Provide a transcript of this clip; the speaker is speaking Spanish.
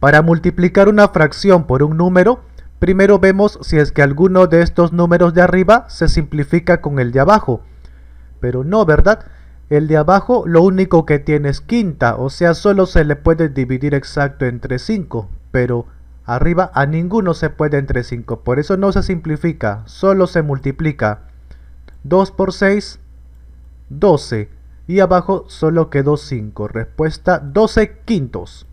Para multiplicar una fracción por un número, primero vemos si es que alguno de estos números de arriba se simplifica con el de abajo. Pero no, ¿verdad? El de abajo lo único que tiene es quinta, o sea, solo se le puede dividir exacto entre 5, pero arriba a ninguno se puede entre 5, por eso no se simplifica, solo se multiplica. 2 por 6, 12, y abajo solo quedó 5, respuesta 12 quintos.